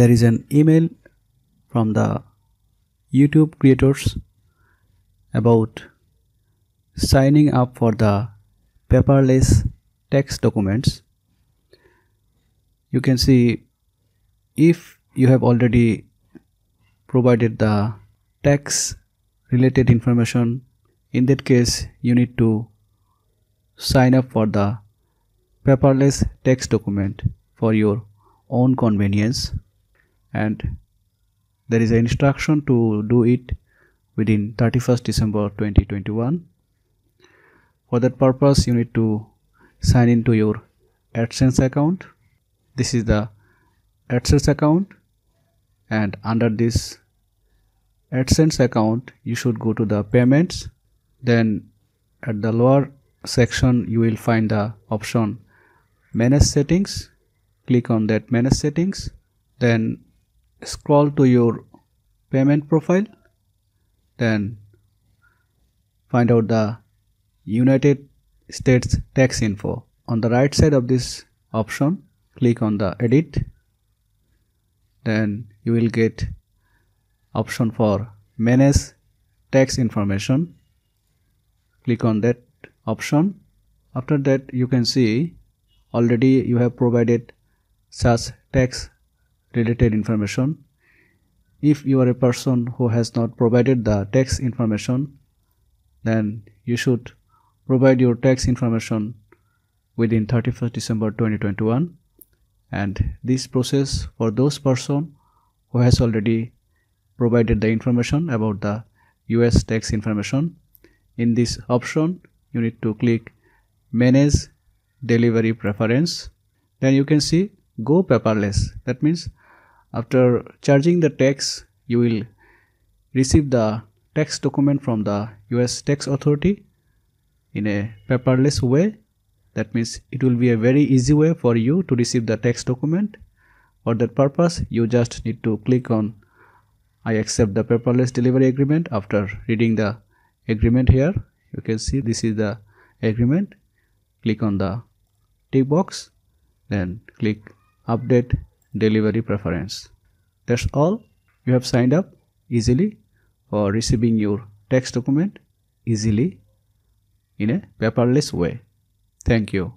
there is an email from the YouTube creators about signing up for the paperless text documents. You can see if you have already provided the tax related information in that case you need to sign up for the paperless text document for your own convenience and there is an instruction to do it within 31st December 2021 for that purpose you need to sign into your AdSense account this is the AdSense account and under this AdSense account you should go to the payments then at the lower section you will find the option manage settings click on that manage settings then scroll to your payment profile then find out the United States tax info on the right side of this option click on the edit then you will get option for manage tax information click on that option after that you can see already you have provided such tax related information. If you are a person who has not provided the tax information, then you should provide your tax information within 31st December 2021 and this process for those person who has already provided the information about the US tax information in this option you need to click manage delivery preference then you can see go paperless that means after charging the tax you will receive the tax document from the US tax authority in a paperless way that means it will be a very easy way for you to receive the tax document for that purpose you just need to click on I accept the paperless delivery agreement after reading the agreement here you can see this is the agreement click on the tick box then click update delivery preference that's all you have signed up easily for receiving your text document easily in a paperless way thank you